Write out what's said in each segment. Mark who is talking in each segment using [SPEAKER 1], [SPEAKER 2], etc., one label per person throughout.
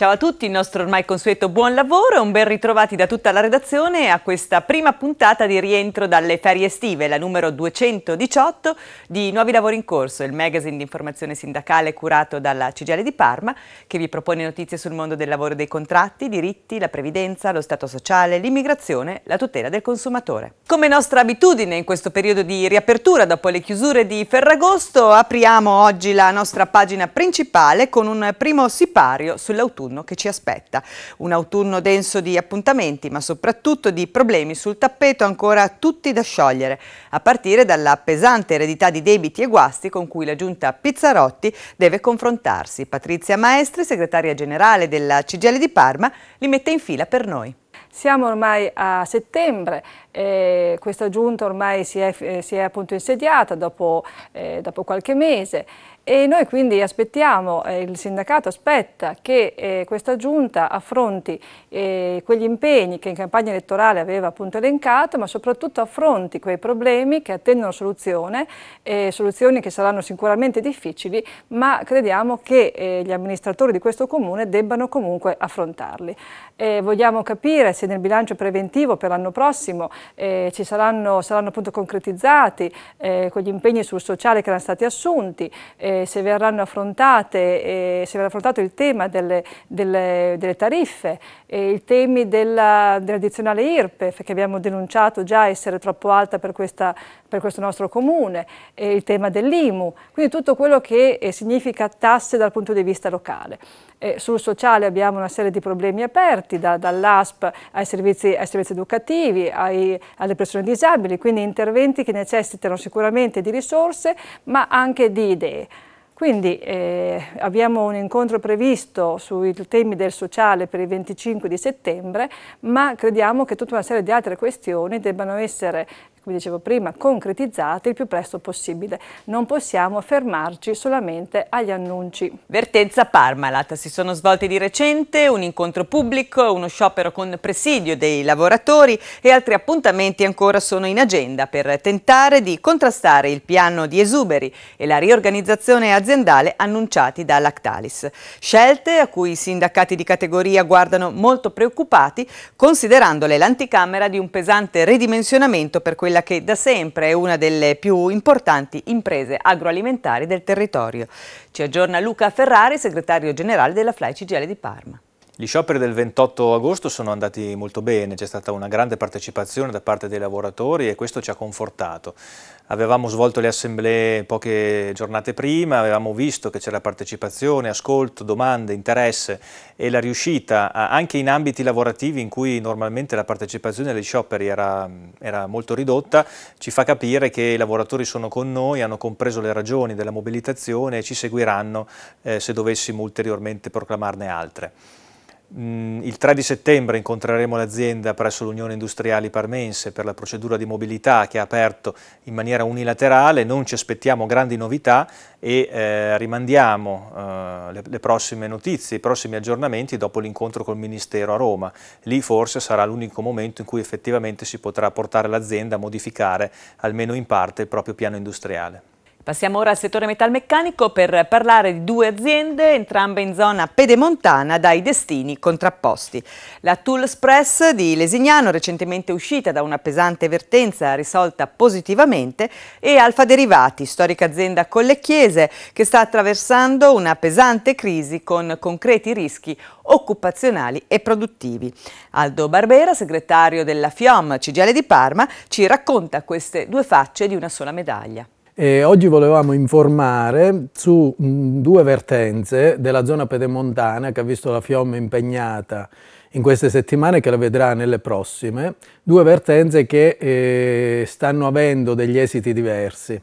[SPEAKER 1] Ciao a tutti, il nostro ormai consueto buon lavoro e un ben ritrovati da tutta la redazione a questa prima puntata di rientro dalle ferie estive, la numero 218 di Nuovi Lavori in Corso, il magazine di informazione sindacale curato dalla Cigale di Parma, che vi propone notizie sul mondo del lavoro e dei contratti, diritti, la previdenza, lo stato sociale, l'immigrazione, la tutela del consumatore. Come nostra abitudine in questo periodo di riapertura dopo le chiusure di Ferragosto, apriamo oggi la nostra pagina principale con un primo sipario sull'autunno autunno che ci aspetta. Un autunno denso di appuntamenti, ma soprattutto di problemi sul tappeto ancora tutti da sciogliere, a partire dalla pesante eredità di debiti e guasti con cui la giunta Pizzarotti deve confrontarsi. Patrizia Maestri, segretaria generale della CGL di Parma, li mette in fila per noi.
[SPEAKER 2] Siamo ormai a settembre, eh, questa giunta ormai si è, eh, si è appunto insediata dopo, eh, dopo, qualche mese e noi quindi aspettiamo, eh, il sindacato aspetta che eh, questa giunta affronti eh, quegli impegni che in campagna elettorale aveva appunto elencato, ma soprattutto affronti quei problemi che attendono soluzione, soluzioni che saranno sicuramente difficili, ma crediamo che gli amministratori di questo comune debbano comunque affrontarli. vogliamo capire se nel bilancio preventivo per l'anno prossimo eh, ci saranno, saranno appunto concretizzati eh, quegli impegni sul sociale che erano stati assunti, eh, se, eh, se, verrà affrontato il tema delle, delle, delle tariffe, eh, i temi dell'addizionale dell IRPEF che abbiamo denunciato già essere troppo alta per, questa, per questo nostro comune, il tema dell'IMU, quindi tutto quello che eh, significa tasse dal punto di vista locale. Eh, sul sociale abbiamo una serie di problemi aperti, da, dall'ASP ai servizi, ai servizi educativi, ai, alle persone disabili, quindi interventi che necessitano sicuramente di risorse ma anche di idee. Quindi eh, abbiamo un incontro previsto sui temi del sociale per il 25 di settembre, ma crediamo che tutta una serie di altre questioni debbano essere come dicevo prima, concretizzate il più presto possibile. Non possiamo fermarci solamente agli
[SPEAKER 1] annunci. Vertenza Parmalat. Si sono svolti di recente un incontro pubblico, uno sciopero con presidio dei lavoratori e altri appuntamenti ancora sono in agenda per tentare di contrastare il piano di esuberi e la riorganizzazione aziendale annunciati da Lactalis. Scelte a cui i sindacati di categoria guardano molto preoccupati, considerandole l'anticamera di un pesante ridimensionamento per quelli quella che da sempre è una delle più importanti imprese agroalimentari del territorio. Ci aggiorna Luca Ferrari, segretario generale della FLAI CGL di Parma.
[SPEAKER 3] Gli scioperi del 28 agosto sono andati molto bene, c'è stata una grande partecipazione da parte dei lavoratori e questo ci ha confortato. Avevamo svolto le assemblee poche giornate prima, avevamo visto che c'era partecipazione, ascolto, domande, interesse e la riuscita anche in ambiti lavorativi in cui normalmente la partecipazione agli scioperi era, era molto ridotta, ci fa capire che i lavoratori sono con noi, hanno compreso le ragioni della mobilitazione e ci seguiranno eh, se dovessimo ulteriormente proclamarne altre. Mm, il 3 di settembre incontreremo l'azienda presso l'Unione Industriali Parmense per la procedura di mobilità che ha aperto in maniera unilaterale, non ci aspettiamo grandi novità e eh, rimandiamo eh, le, le, prossime notizie, i prossimi aggiornamenti dopo l'incontro col Ministero a Roma. Lì forse sarà l'unico momento in cui effettivamente si potrà portare l'azienda a modificare almeno in parte il proprio piano industriale.
[SPEAKER 1] Passiamo ora al settore metalmeccanico per parlare di due aziende, entrambe in zona pedemontana, dai destini contrapposti. La Tools Press di Lesignano, recentemente uscita da una pesante vertenza risolta positivamente, e Alfa Derivati, storica azienda con le chiese, che sta attraversando una pesante crisi con concreti rischi occupazionali e produttivi. Aldo Barbera, segretario della FIOM Cigiale di Parma, ci racconta queste due facce di una sola medaglia.
[SPEAKER 4] E oggi volevamo informare su mm, due vertenze della zona pedemontana che ha visto la Fiume impegnata in queste settimane che la vedrà nelle prossime, due vertenze che eh, stanno avendo degli esiti diversi.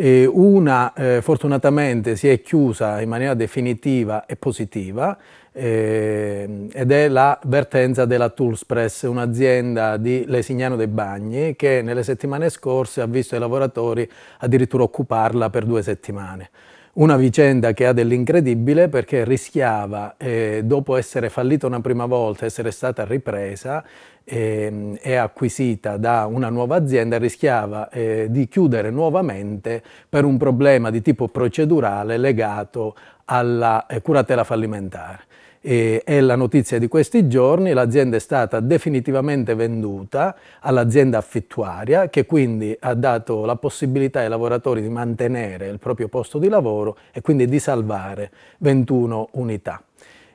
[SPEAKER 4] Eh, una eh, fortunatamente si è chiusa in maniera definitiva e positiva eh, ed è la vertenza della Tools un'azienda di Lesignano dei Bagni che nelle settimane scorse ha visto i lavoratori addirittura occuparla per due settimane. Una vicenda che ha dell'incredibile perché rischiava, eh, dopo essere fallita una prima volta, essere stata ripresa eh, e acquisita da una nuova azienda, rischiava eh, di chiudere nuovamente per un problema di tipo procedurale legato alla eh, curatela fallimentare eh, è la notizia di questi giorni, l'azienda è stata definitivamente venduta all'azienda affittuaria che quindi ha dato la possibilità ai lavoratori di mantenere il proprio posto di lavoro e quindi di salvare 21 unità.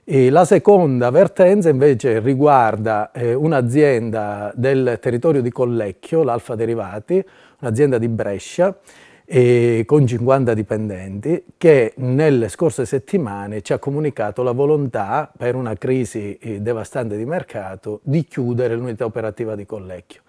[SPEAKER 4] E la seconda vertenza invece riguarda eh, un'azienda del territorio di Collecchio, l'Alfa Derivati, un'azienda di Brescia, eh, con 50 dipendenti, che nelle scorse settimane ci ha comunicato la volontà, per una crisi eh, devastante di mercato, di chiudere l'unità operativa di Collecchio,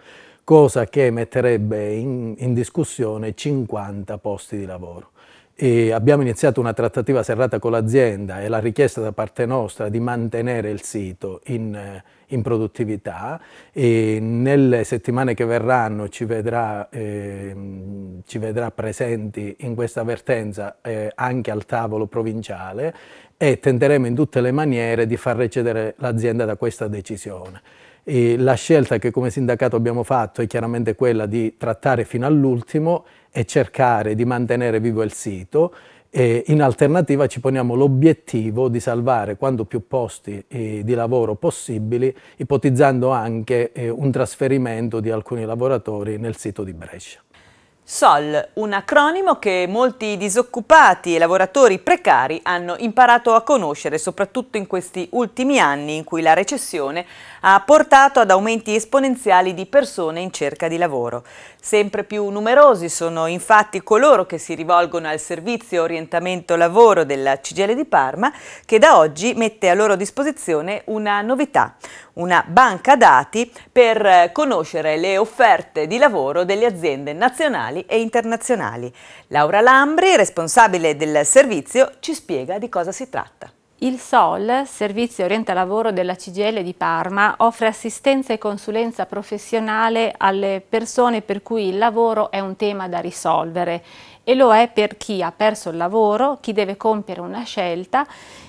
[SPEAKER 4] cosa che metterebbe in, in discussione 50 posti di lavoro e abbiamo iniziato una trattativa serrata con l'azienda e la richiesta da parte nostra di mantenere il sito in, in produttività e nelle settimane che verranno ci vedrà, eh, ci vedrà presenti in questa avvertenza eh, anche al tavolo provinciale e tenteremo in tutte le maniere di far recedere l'azienda da questa decisione. E la scelta che come sindacato abbiamo fatto è chiaramente quella di trattare fino all'ultimo e cercare di mantenere vivo il sito. E in alternativa ci poniamo l'obiettivo di salvare quanto più posti eh, di lavoro possibili, ipotizzando anche eh, un trasferimento di alcuni lavoratori nel sito di Brescia.
[SPEAKER 1] SOL, un acronimo che molti disoccupati e lavoratori precari hanno imparato a conoscere, soprattutto in questi ultimi anni in cui la recessione ha portato ad aumenti esponenziali di persone in cerca di lavoro. Sempre più numerosi sono infatti coloro che si rivolgono al servizio orientamento lavoro della CGL di Parma, che da oggi mette a loro disposizione una novità, una banca dati per conoscere le offerte di lavoro delle aziende nazionali nazionali e internazionali. Laura Lambri, responsabile del servizio, ci spiega di cosa si tratta.
[SPEAKER 5] Il SOL, Servizio Orienta Lavoro della CGL di Parma, offre assistenza e consulenza professionale alle persone per cui il lavoro è un tema da risolvere e lo è per chi ha perso il lavoro, chi deve compiere una scelta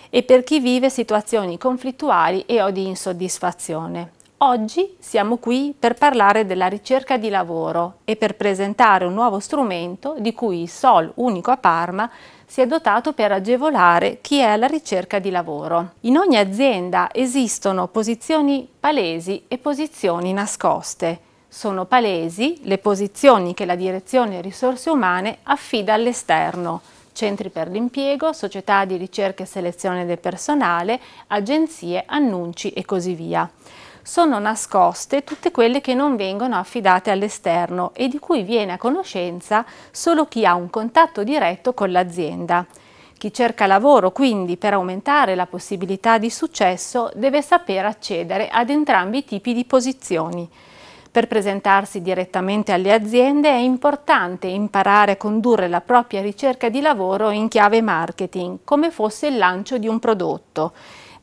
[SPEAKER 5] e per chi vive situazioni conflittuali e o di insoddisfazione. Oggi siamo qui per parlare della ricerca di lavoro e per presentare un nuovo strumento di cui il Sol unico a Parma si è dotato per agevolare chi è alla ricerca di lavoro. In ogni azienda esistono posizioni palesi e posizioni nascoste. Sono palesi le posizioni che la Direzione Risorse Umane affida all'esterno, centri per l'impiego, società di ricerca e selezione del personale, agenzie, annunci e così via sono nascoste tutte quelle che non vengono affidate all'esterno e di cui viene a conoscenza solo chi ha un contatto diretto con l'azienda. Chi cerca lavoro, quindi, per aumentare la possibilità di successo, deve saper accedere ad entrambi i tipi di posizioni. Per presentarsi direttamente alle aziende è importante imparare a condurre la propria ricerca di lavoro in chiave marketing, come fosse il lancio di un prodotto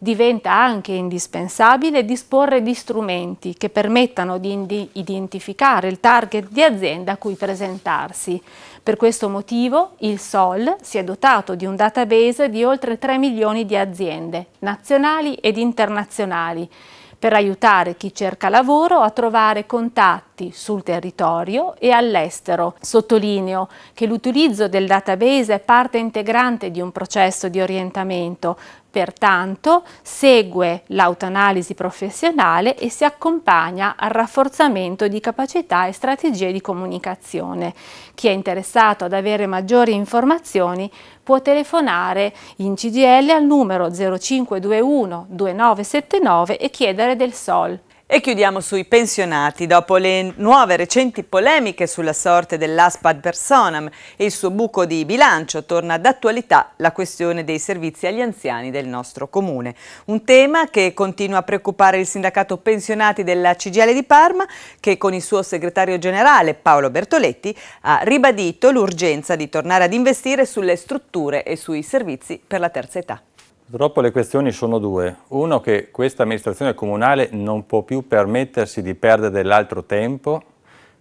[SPEAKER 5] diventa anche indispensabile disporre di strumenti che permettano di identificare il target di azienda a cui presentarsi. Per questo motivo il SOL si è dotato di un database di oltre 3 milioni di aziende, nazionali ed internazionali, per aiutare chi cerca lavoro a trovare contatti sul territorio e all'estero. Sottolineo che l'utilizzo del database è parte integrante di un processo di orientamento Pertanto segue l'autoanalisi professionale e si accompagna al rafforzamento di capacità e strategie di comunicazione. Chi è interessato ad avere maggiori informazioni può telefonare in CGL al numero 0521 2979 e chiedere del SOL.
[SPEAKER 1] E chiudiamo sui pensionati. Dopo le nuove recenti polemiche sulla sorte dell'ASPAD Personam e il suo buco di bilancio, torna d'attualità la questione dei servizi agli anziani del nostro comune. Un tema che continua a preoccupare il sindacato pensionati della CGL di Parma, che con il suo segretario generale Paolo Bertoletti ha ribadito l'urgenza di tornare ad investire sulle strutture e sui servizi per la terza età.
[SPEAKER 6] Purtroppo le questioni sono due. Uno che questa amministrazione comunale non può più permettersi di perdere dell'altro tempo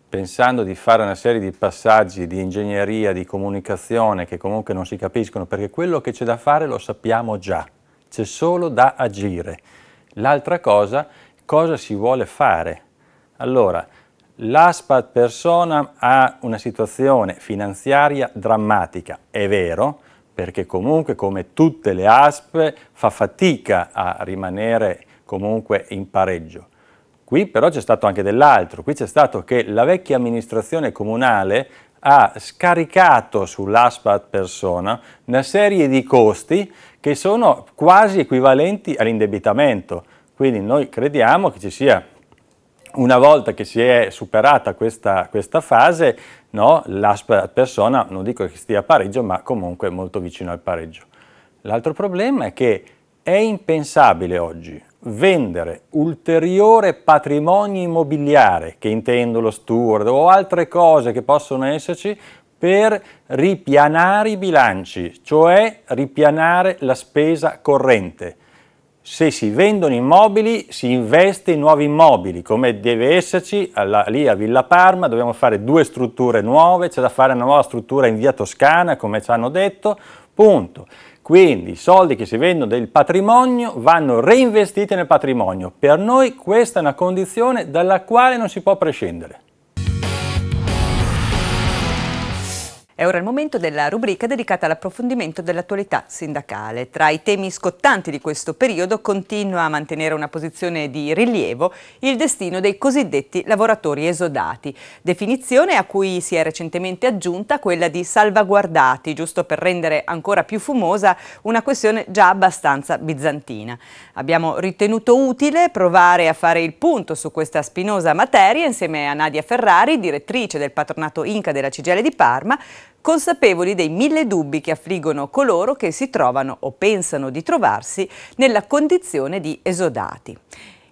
[SPEAKER 6] pensando di fare una serie di passaggi di ingegneria, di comunicazione che comunque non si capiscono perché quello che c'è da fare lo sappiamo già, c'è solo da agire. L'altra cosa, cosa si vuole fare? Allora, l'ASPAT persona ha una situazione finanziaria drammatica, è vero, perché comunque come tutte le ASP fa fatica a rimanere comunque in pareggio. Qui però c'è stato anche dell'altro, qui c'è stato che la vecchia amministrazione comunale ha scaricato sull'ASPA ad persona una serie di costi che sono quasi equivalenti all'indebitamento. Quindi noi crediamo che ci sia una volta che si è superata questa, questa fase, no, la persona, non dico che stia a pareggio, ma comunque molto vicino al pareggio. L'altro problema è che è impensabile oggi vendere ulteriore patrimonio immobiliare, che intendo lo steward o altre cose che possono esserci, per ripianare i bilanci, cioè ripianare la spesa corrente se si vendono immobili si investe in nuovi immobili, come deve esserci alla, lì a Villa Parma, dobbiamo fare due strutture nuove, c'è da fare una nuova struttura in via Toscana, come ci hanno detto, punto. Quindi i soldi che si vendono del patrimonio vanno reinvestiti nel patrimonio. Per noi questa è una condizione dalla quale non si può prescindere. È ora
[SPEAKER 1] il momento della rubrica dedicata all'approfondimento dell'attualità sindacale. Tra i temi scottanti di questo periodo continua a mantenere una posizione di rilievo il destino dei cosiddetti lavoratori esodati, definizione a cui si è recentemente aggiunta quella di salvaguardati, giusto per rendere ancora più fumosa una questione già abbastanza bizantina. Abbiamo ritenuto utile provare a fare il punto su questa spinosa materia insieme a Nadia Ferrari, direttrice del patronato Inca della Cigele di Parma, consapevoli dei mille dubbi che affliggono coloro che si trovano o pensano di trovarsi nella condizione di esodati.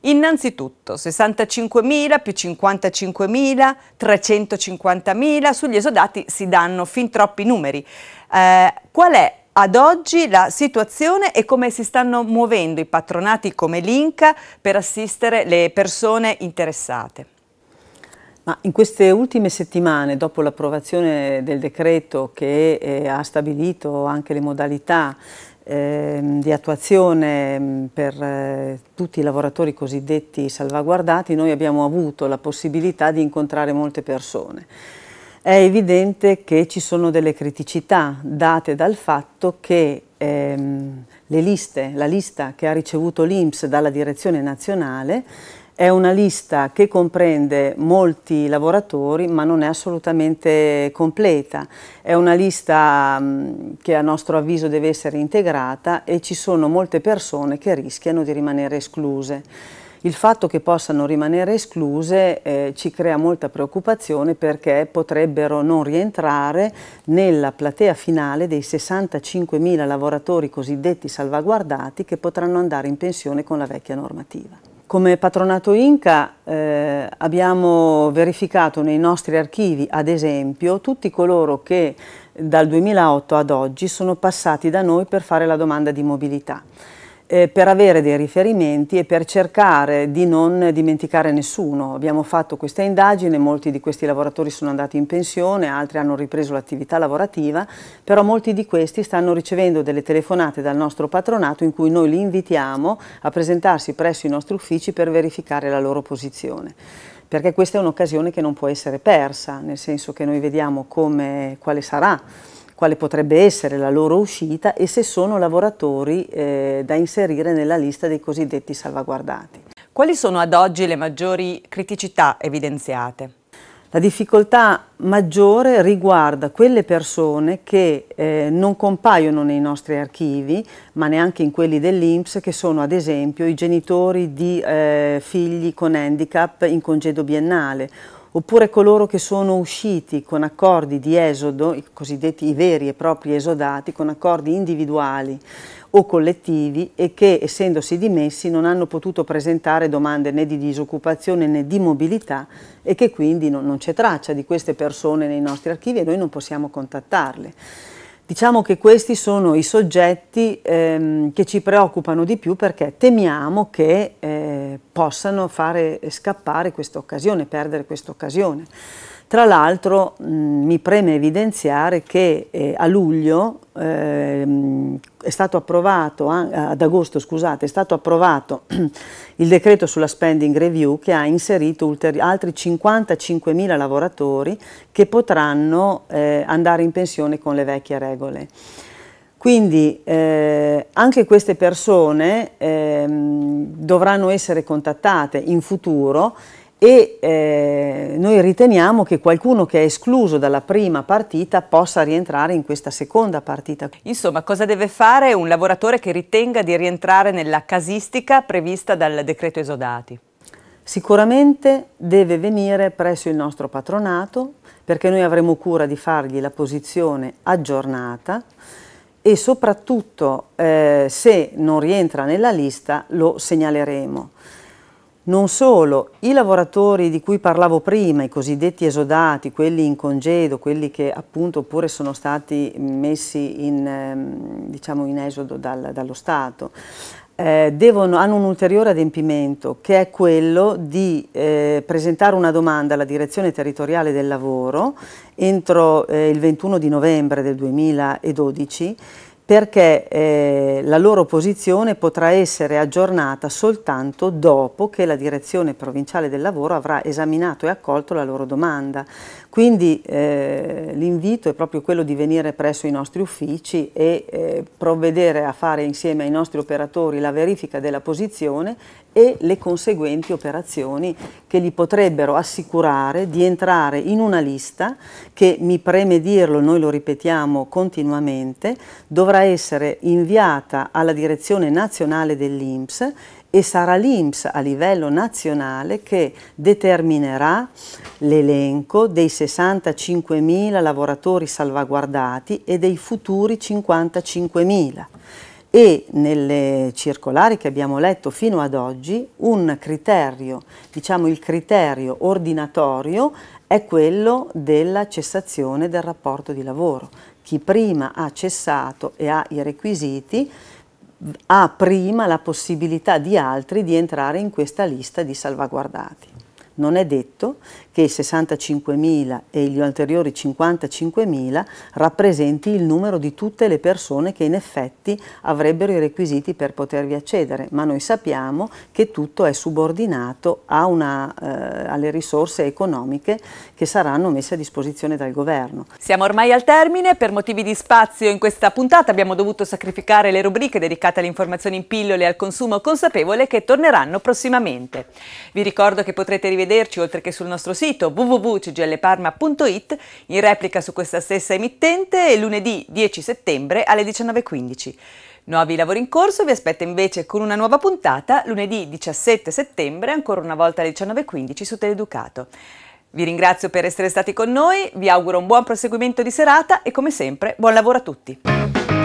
[SPEAKER 1] Innanzitutto 65.000 più 55.000, 350.000, sugli esodati si danno fin troppi numeri. Eh, qual è ad oggi la situazione e come si stanno muovendo i patronati come l'Inca per assistere le persone interessate?
[SPEAKER 7] Ma in queste ultime settimane, dopo l'approvazione del decreto che eh, ha stabilito anche le modalità ehm, di attuazione mm, per eh, tutti i lavoratori cosiddetti salvaguardati, noi abbiamo avuto la possibilità di incontrare molte persone. È evidente che ci sono delle criticità date dal fatto che ehm, liste, la lista che ha ricevuto l'Inps dalla direzione nazionale è una lista che comprende molti lavoratori ma non è assolutamente completa, è una lista mm, che a nostro avviso deve essere integrata e ci sono molte persone che rischiano di rimanere escluse. Il fatto che possano rimanere escluse eh, ci crea molta preoccupazione perché potrebbero non rientrare nella platea finale dei 65.000 lavoratori cosiddetti salvaguardati che potranno andare in pensione con la vecchia normativa. Come patronato Inca eh, abbiamo verificato nei nostri archivi, ad esempio, tutti coloro che dal 2008 ad oggi sono passati da noi per fare la domanda di mobilità eh, per avere dei riferimenti e per cercare di non dimenticare nessuno. Abbiamo fatto questa indagine, molti di questi lavoratori sono andati in pensione, altri hanno ripreso l'attività lavorativa, però molti di questi stanno ricevendo delle telefonate dal nostro patronato in cui noi li invitiamo a presentarsi presso i nostri uffici per verificare la loro posizione perché questa è un'occasione che non può essere persa, nel senso che noi vediamo come, quale sarà quale potrebbe essere la loro uscita e se sono lavoratori eh, da inserire nella lista dei cosiddetti salvaguardati.
[SPEAKER 1] Quali sono ad oggi le maggiori criticità evidenziate?
[SPEAKER 7] La difficoltà maggiore riguarda quelle persone che eh, non compaiono nei nostri archivi, ma neanche in quelli dell'Inps, che sono ad esempio i genitori di eh, figli con handicap in congedo biennale oppure coloro che sono usciti con accordi di esodo, i cosiddetti i veri e propri esodati, con accordi individuali o collettivi e che, essendosi dimessi, non hanno potuto presentare domande né di disoccupazione né di mobilità e che quindi non, non c'è traccia di queste persone nei nostri archivi e noi non possiamo contattarle. Diciamo che questi sono i soggetti ehm, che ci preoccupano di più perché temiamo che eh, possano fare scappare questa occasione, perdere questa occasione. Tra l'altro mi preme evidenziare che eh, a luglio eh, è stato approvato, ad agosto scusate, è stato approvato il decreto sulla spending review che ha inserito altri 55.000 lavoratori che potranno eh, andare in pensione con le vecchie regole. Quindi eh, anche queste persone eh, dovranno essere contattate in futuro e eh, noi riteniamo che qualcuno che è escluso dalla prima partita possa rientrare in questa seconda partita.
[SPEAKER 1] Insomma, cosa deve fare un lavoratore che ritenga di rientrare nella casistica prevista dal decreto esodati?
[SPEAKER 7] Sicuramente deve venire presso il nostro patronato perché noi avremo cura di fargli la posizione aggiornata e soprattutto eh, se non rientra nella lista lo segnaleremo. Non solo, i lavoratori di cui parlavo prima, i cosiddetti esodati, quelli in congedo, quelli che appunto oppure sono stati messi in, ehm, diciamo, in esodo dal, dallo Stato, eh, devono, hanno un ulteriore adempimento che è quello di eh, presentare una domanda alla direzione territoriale del lavoro entro eh, il 21 di novembre del 2012 perché eh, la loro posizione potrà essere aggiornata soltanto dopo che la direzione provinciale del lavoro avrà esaminato e accolto la loro domanda. Quindi eh, l'invito è proprio quello di venire presso i nostri uffici e eh, provvedere a fare insieme ai nostri operatori la verifica della posizione e le conseguenti operazioni che gli potrebbero assicurare di entrare in una lista che, mi preme dirlo, noi lo ripetiamo continuamente, dovrà essere inviata alla direzione nazionale dell'INPS e sarà l'INPS a livello nazionale che determinerà l'elenco dei 65.000 lavoratori salvaguardati e dei futuri 55.000 e nelle circolari che abbiamo letto fino ad oggi un criterio, diciamo il criterio ordinatorio è quello della cessazione del rapporto di lavoro. Chi prima ha cessato e ha i requisiti ha prima la possibilità di altri di entrare in questa lista di salvaguardati. Non è detto che i 65.000 e gli ulteriori 55.000 rappresenti il numero di tutte le persone che in effetti avrebbero i requisiti per potervi accedere, ma noi sappiamo che tutto è subordinato una, eh, alle risorse economiche che saranno messe a disposizione dal governo.
[SPEAKER 1] Siamo ormai al termine, per motivi di spazio in questa puntata abbiamo dovuto sacrificare le rubriche dedicate alle informazioni in pillole e al consumo consapevole che torneranno prossimamente. Vi ricordo che potrete rivederci oltre che sul nostro sito sito www.cgleparma.it in replica su questa stessa emittente lunedì 10 settembre alle 19.15. Nuovi lavori in corso vi aspetta invece con una nuova puntata lunedì 17 settembre, ancora una volta alle 19.15 su Teleducato. Vi ringrazio per essere stati con noi, vi auguro un buon proseguimento di serata e come sempre buon lavoro a tutti.